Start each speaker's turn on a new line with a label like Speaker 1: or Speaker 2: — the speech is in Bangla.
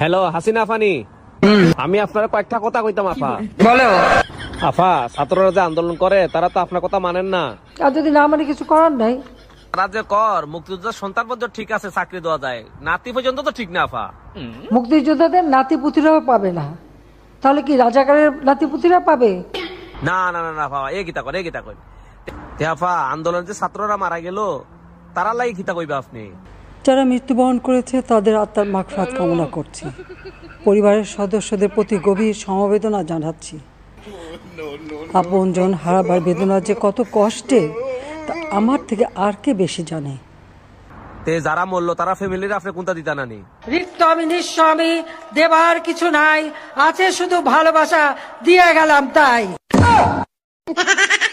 Speaker 1: হ্যালো হাসিনা ফানি আমি আপনার কয়েকটা কথা কইতাম আফা বলো আফা ছাত্ররা যে আন্দোলন করে তারা তো আপনার কথা মানেন না
Speaker 2: আর যদি না মানে কিছু করার নাই
Speaker 1: তারা যে কর মুক্তিযোদ্ধার সন্তান পর্যন্ত ঠিক আছে চাকরি দেওয়া যায় নাতি পর্যন্ত তো ঠিক না আফা মুক্তিযোদ্ধাদের
Speaker 2: নাতি পাবে না তাহলে কি রাজাকারের নাতি পুতিরা পাবে
Speaker 1: না না না না আফা এ গীতা করে এ গীতা করে আফা আন্দোলন যে ছাত্ররা মারা গেল তারা লাই গীতা কইবে আপনি
Speaker 2: যারা মৃত্যুবরণ করেছে তাদের আত্মার মাখরাত কামনা করছি পরিবারের সদস্যদের প্রতি গভীর সমবেদনা জানাচ্ছি আপনজন হারাবার বেদনা যে কত কষ্টে তা আমার থেকে আর কে বেশি জানে
Speaker 1: যারা মরলো তারা ফ্যামিলির আপনি কোনটা দিতা নানি
Speaker 2: রিক্ত আমি নিঃস্বামী দেবার কিছু নাই আছে শুধু ভালোবাসা দিয়ে গেলাম তাই